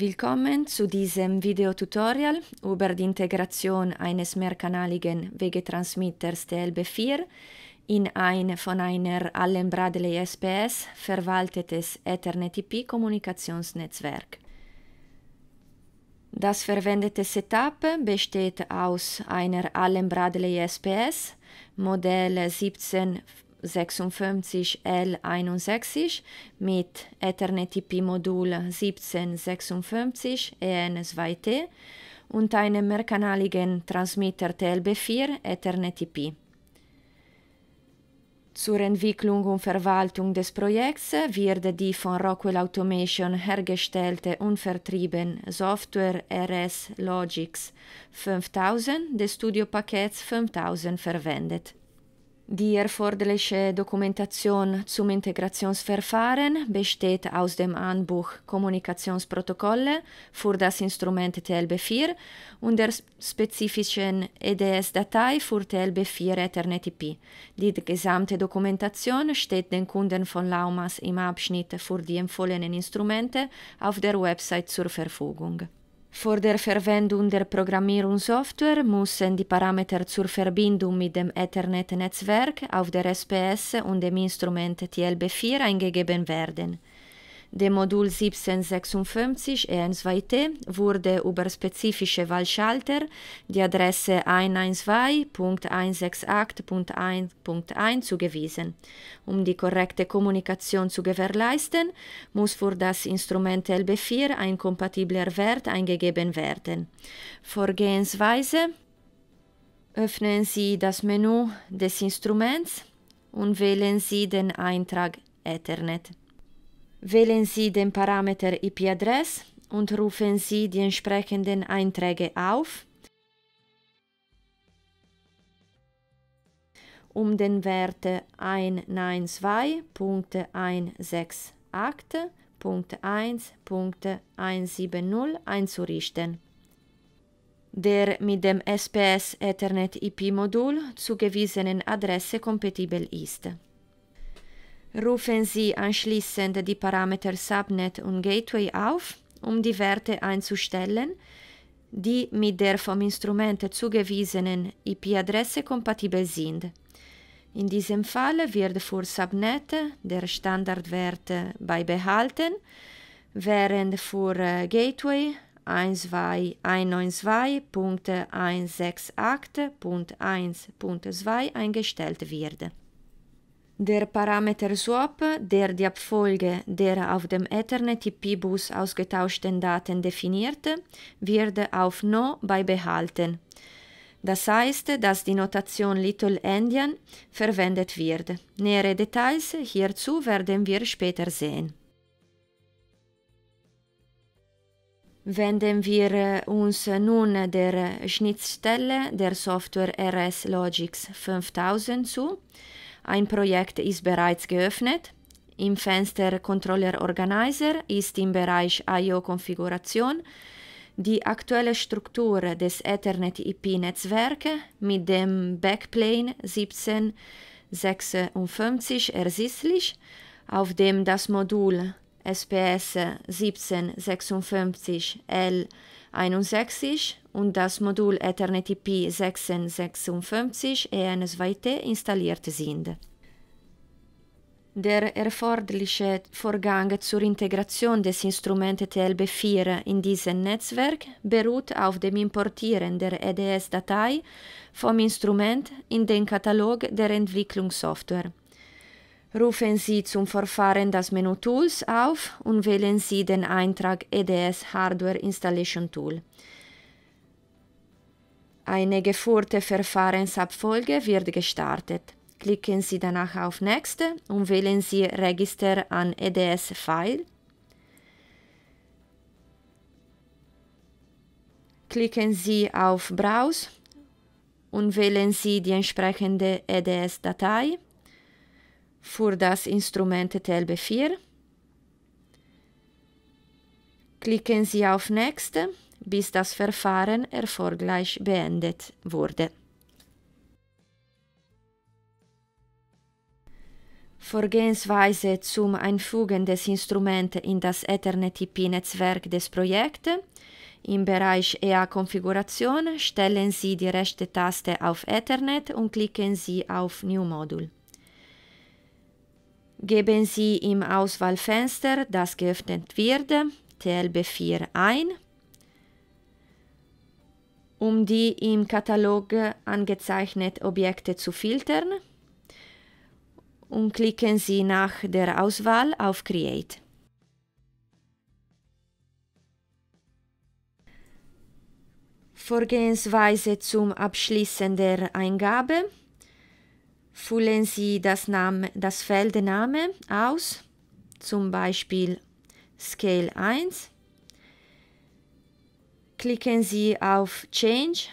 Willkommen zu diesem Videotutorial über die Integration eines mehrkanaligen Wegetransmitters TLB4 in ein von einer Allen Bradley SPS verwaltetes Ethernet IP Kommunikationsnetzwerk. Das verwendete Setup besteht aus einer Allen Bradley SPS Modell 17 56L61 mit Ethernet IP Modul 1756 EN2T und einem mehrkanaligen Transmitter TLB4 Ethernet IP. Zur Entwicklung und Verwaltung des Projekts wird die von Rockwell Automation hergestellte und vertriebene Software RS Logix 5000 des Studiopakets 5000 verwendet. Die erforderliche Dokumentation zum Integrationsverfahren besteht aus dem Handbuch Kommunikationsprotokolle für das Instrument TLB4 und der spezifischen EDS-Datei für TLB4 Ethernet IP. Die gesamte Dokumentation steht den Kunden von Laumas im Abschnitt für die empfohlenen Instrumente auf der Website zur Verfügung. Vor der Verwendung der Programmierungssoftware müssen die Parameter zur Verbindung mit dem Ethernet-Netzwerk auf der SPS und dem Instrument TLB4 eingegeben werden. Der Modul 1756 EN2T wurde über spezifische Wahlschalter, die Adresse 112.168.1.1 zugewiesen. Um die korrekte Kommunikation zu gewährleisten, muss für das Instrument LB4 ein kompatibler Wert eingegeben werden. Vorgehensweise Öffnen Sie das Menü des Instruments und wählen Sie den Eintrag Ethernet. Wählen Sie den Parameter IP-Adresse und rufen Sie die entsprechenden Einträge auf, um den Wert 192.168.1.170 einzurichten. Der mit dem SPS Ethernet IP-Modul zugewiesenen Adresse kompatibel ist. Rufen Sie anschließend die Parameter Subnet und Gateway auf, um die Werte einzustellen, die mit der vom Instrument zugewiesenen IP-Adresse kompatibel sind. In diesem Fall wird für Subnet der Standardwert beibehalten, während für äh, Gateway 192.168.1.2 eingestellt wird. Der Parameter SWAP, der die Abfolge der auf dem Ethernet-IP-Bus ausgetauschten Daten definiert, wird auf No beibehalten. Das heißt, dass die Notation Little Endian verwendet wird. Nähere Details hierzu werden wir später sehen. Wenden wir uns nun der Schnittstelle der Software RS Logix 5000 zu ein Projekt ist bereits geöffnet. Im Fenster Controller Organizer ist im Bereich IO-Konfiguration die aktuelle Struktur des Ethernet IP-Netzwerks mit dem Backplane 1756 ersichtlich, auf dem das Modul SPS 1756 L61 und das Modul Ethernet IP 1656 EN2T installiert sind. Der erforderliche Vorgang zur Integration des Instruments TLB4 in diesem Netzwerk beruht auf dem Importieren der EDS-Datei vom Instrument in den Katalog der Entwicklungssoftware. Rufen Sie zum Verfahren das Menü Tools auf und wählen Sie den Eintrag EDS Hardware Installation Tool. Eine geführte Verfahrensabfolge wird gestartet. Klicken Sie danach auf Next und wählen Sie Register an EDS File. Klicken Sie auf Browse und wählen Sie die entsprechende EDS-Datei für das Instrument TLB4. Klicken Sie auf Nächste, bis das Verfahren erfolgreich beendet wurde. Vorgehensweise zum Einfügen des Instruments in das Ethernet-IP-Netzwerk des Projekts. Im Bereich EA-Konfiguration stellen Sie die rechte Taste auf Ethernet und klicken Sie auf New Module. Geben Sie im Auswahlfenster, das geöffnet wird, TLB4 ein. Um die im Katalog angezeichneten Objekte zu filtern, und klicken Sie nach der Auswahl auf Create. Vorgehensweise zum Abschließen der Eingabe Füllen Sie das, Name, das Feld Name aus, zum Beispiel Scale 1. Klicken Sie auf Change.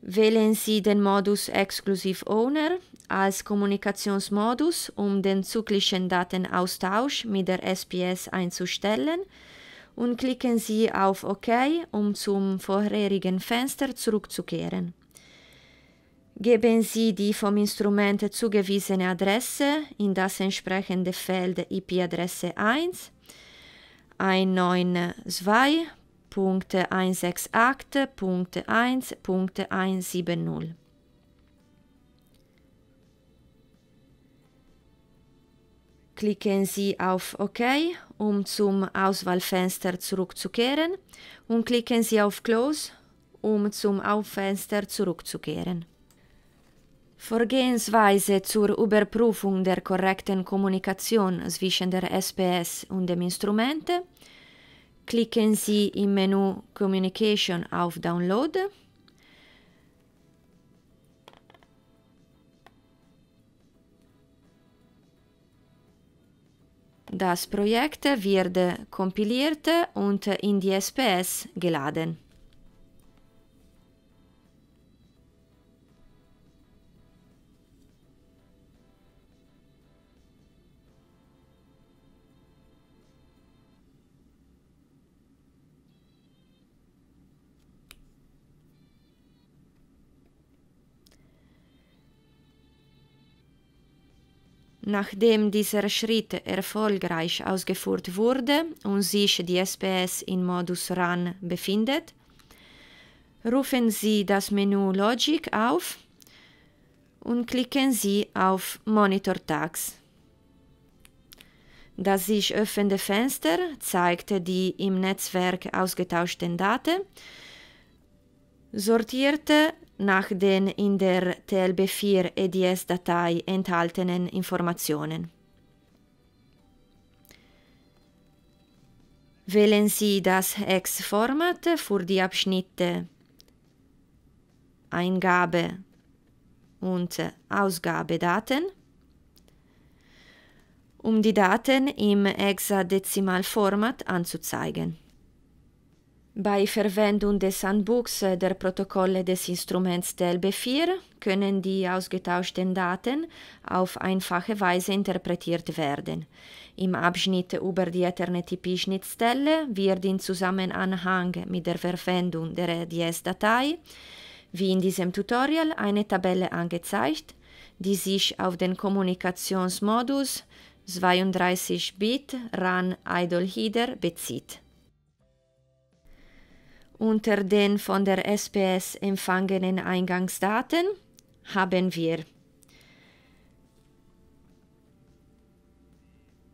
Wählen Sie den Modus Exclusive Owner als Kommunikationsmodus, um den zyklichen Datenaustausch mit der SPS einzustellen und klicken Sie auf OK, um zum vorherigen Fenster zurückzukehren. Geben Sie die vom Instrument zugewiesene Adresse in das entsprechende Feld IP-Adresse 1 192.168.1.170. Klicken Sie auf OK, um zum Auswahlfenster zurückzukehren und klicken Sie auf Close, um zum Auffenster zurückzukehren. Vorgehensweise zur Überprüfung der korrekten Kommunikation zwischen der SPS und dem Instrument. Klicken Sie im Menü Communication auf Download. Das Projekt wird kompiliert und in die SPS geladen. Nachdem dieser Schritt erfolgreich ausgeführt wurde und sich die SPS in Modus RAN befindet, rufen Sie das Menü Logic auf und klicken Sie auf Monitor Tags. Das sich öffnende Fenster zeigt die im Netzwerk ausgetauschten Daten, sortierte nach den in der TLB4 EDS-Datei enthaltenen Informationen. Wählen Sie das Hex-Format für die Abschnitte Eingabe und Ausgabedaten. um die Daten im Hexadezimalformat anzuzeigen. Bei Verwendung des Handbuchs äh, der Protokolle des Instruments DELB4 können die ausgetauschten Daten auf einfache Weise interpretiert werden. Im Abschnitt über die Ethernet-IP-Schnittstelle wird in Zusammenhang mit der Verwendung der RDS-Datei, wie in diesem Tutorial, eine Tabelle angezeigt, die sich auf den Kommunikationsmodus 32-Bit RAN Idle Header bezieht. Unter den von der SPS empfangenen Eingangsdaten haben wir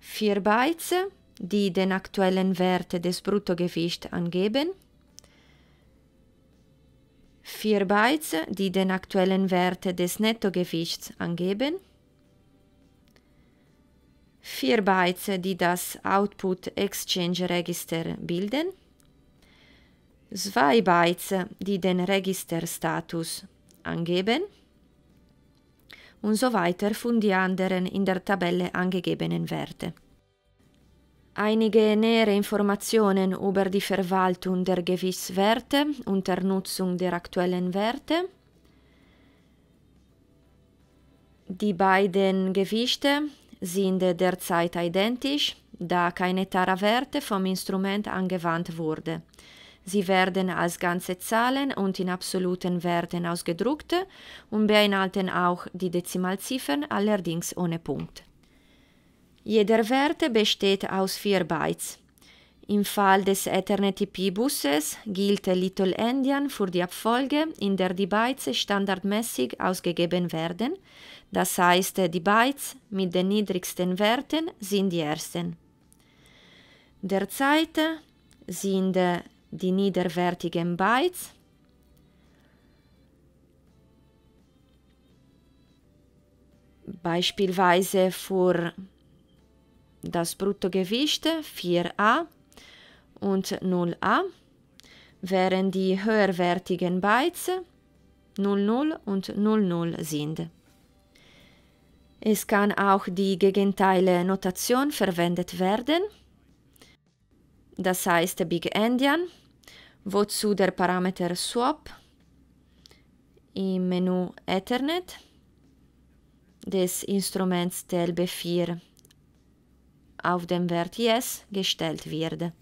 4 Bytes, die den aktuellen Wert des Bruttogewichts angeben, 4 Bytes, die den aktuellen Wert des Nettogewichts angeben, 4 Bytes, die das Output Exchange Register bilden, zwei Bytes, die den Registerstatus angeben und so weiter von den anderen in der Tabelle angegebenen Werte. Einige nähere Informationen über die Verwaltung der Gewisswerte unter Nutzung der aktuellen Werte. Die beiden Gewichte sind derzeit identisch, da keine Tara-Werte vom Instrument angewandt wurden. Sie werden als ganze Zahlen und in absoluten Werten ausgedruckt und beinhalten auch die Dezimalziffern, allerdings ohne Punkt. Jeder Wert besteht aus 4 Bytes. Im Fall des Ethernet-IP-Busses gilt Little Endian für die Abfolge, in der die Bytes standardmäßig ausgegeben werden, das heißt, die Bytes mit den niedrigsten Werten sind die ersten. Derzeit sind die niederwertigen Bytes. Beispielsweise für das Bruttogewicht 4a und 0a wären die höherwertigen Bytes 00 und 00 sind. Es kann auch die Gegenteile Notation verwendet werden, das heißt Big Endian wozu der Parameter swap im Menü Ethernet des Instruments TLB4 auf den Wert Yes gestellt wird.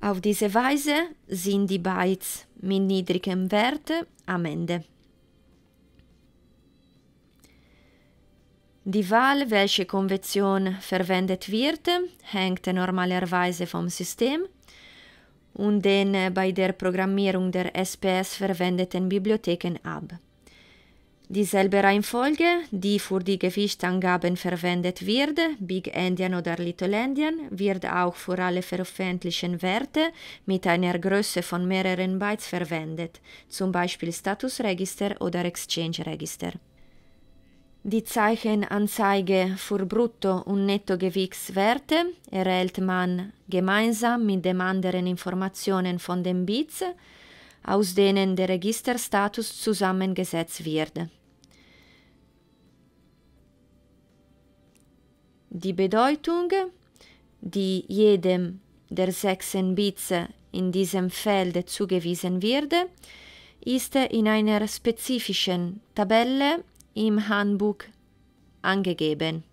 Auf diese Weise sind die Bytes mit niedrigem Wert am Ende. Die Wahl, welche Konvention verwendet wird, hängt normalerweise vom System und den ne, bei der Programmierung der SPS verwendeten Bibliotheken ab. Dieselbe Reihenfolge, die für die Gewichtangaben verwendet wird, Big Endian oder Little Endian, wird auch für alle veröffentlichten Werte mit einer Größe von mehreren Bytes verwendet, zum Beispiel Status Register oder Exchange-Register. Die Zeichenanzeige für Brutto- und Nettogewichtwerte erhält man gemeinsam mit den anderen Informationen von den Bits, aus denen der Registerstatus zusammengesetzt wird. Die Bedeutung, die jedem der sechs Bits in diesem Feld zugewiesen wird, ist in einer spezifischen Tabelle im Handbuch angegeben.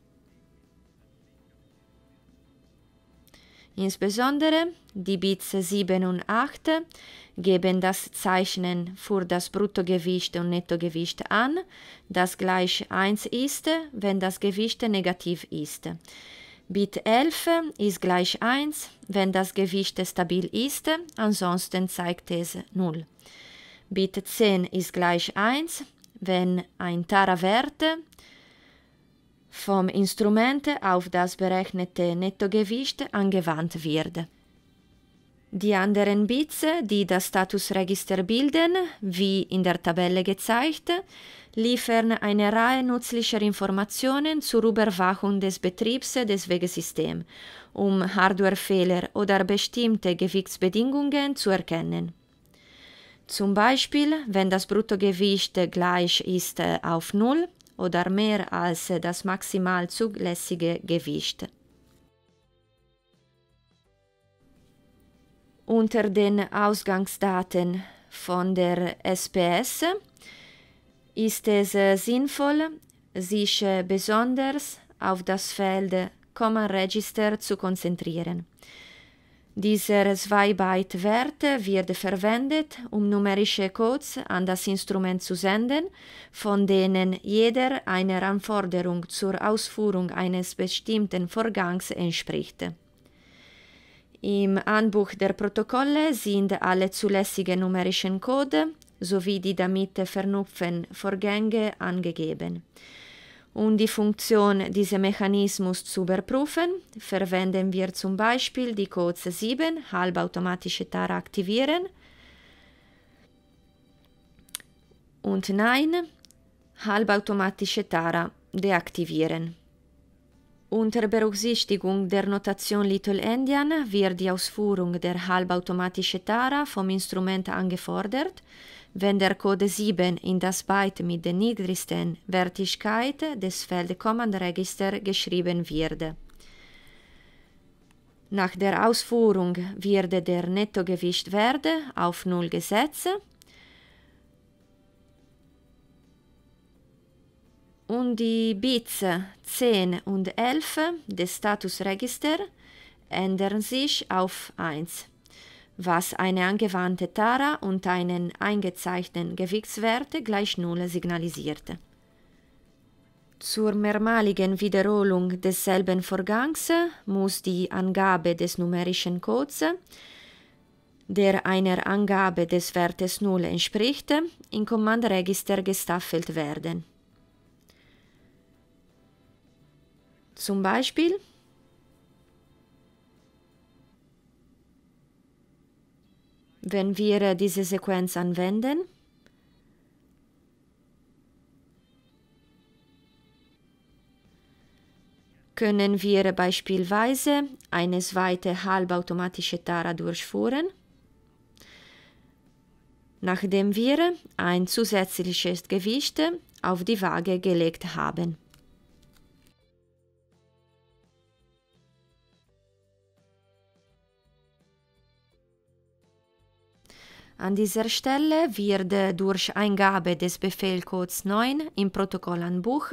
Insbesondere die Bits 7 und 8 geben das Zeichnen für das Bruttogewicht und Nettogewicht an, das gleich 1 ist, wenn das Gewicht negativ ist. Bit 11 ist gleich 1, wenn das Gewicht stabil ist, ansonsten zeigt es 0. Bit 10 ist gleich 1, wenn ein Tara-Wert vom Instrument auf das berechnete Nettogewicht angewandt wird. Die anderen Bits, die das Statusregister bilden, wie in der Tabelle gezeigt, liefern eine Reihe nützlicher Informationen zur Überwachung des Betriebs des Wegesystems, um Hardwarefehler oder bestimmte Gewichtsbedingungen zu erkennen. Zum Beispiel, wenn das Bruttogewicht gleich ist äh, auf Null oder mehr als das maximal zulässige Gewicht. Unter den Ausgangsdaten von der SPS ist es äh, sinnvoll, sich äh, besonders auf das Feld Common Register zu konzentrieren. Dieser 2 byte wert wird verwendet, um numerische Codes an das Instrument zu senden, von denen jeder einer Anforderung zur Ausführung eines bestimmten Vorgangs entspricht. Im Anbuch der Protokolle sind alle zulässigen numerischen Code sowie die damit vernünpfen Vorgänge angegeben. Um die Funktion dieses Mechanismus zu überprüfen, verwenden wir zum Beispiel die Codes 7, halbautomatische Tara aktivieren, und 9, halbautomatische Tara deaktivieren. Unter Berücksichtigung der Notation Little Endian wird die Ausführung der halbautomatischen Tara vom Instrument angefordert, wenn der Code 7 in das Byte mit der niedrigsten Wertigkeit des Feldkommandregisters geschrieben wird. Nach der Ausführung wird der Nettogewichtwert auf 0 gesetzt und die Bits 10 und 11 des Statusregisters ändern sich auf 1 was eine angewandte Tara und einen eingezeichneten Gewichtswert gleich Null signalisierte. Zur mehrmaligen Wiederholung desselben Vorgangs muss die Angabe des numerischen Codes, der einer Angabe des Wertes 0 entspricht, im Kommandregister gestaffelt werden. Zum Beispiel wenn wir äh, diese Sequenz anwenden, können wir beispielsweise eine zweite halbautomatische Tara durchführen, nachdem wir ein zusätzliches Gewicht auf die Waage gelegt haben. An dieser Stelle wird durch Eingabe des Befehlcodes 9 im Protokoll an Buch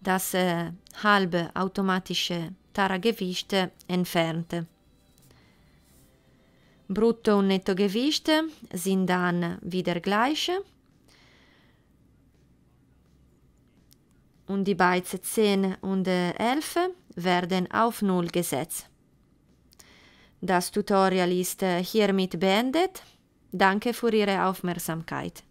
das äh, halbe automatische Taragewicht entfernt. Brutto- und Nettogewicht sind dann wieder gleich. Und die Bytes 10 und 11 äh, werden auf 0 gesetzt. Das Tutorial ist äh, hiermit beendet. Danke für Ihre Aufmerksamkeit.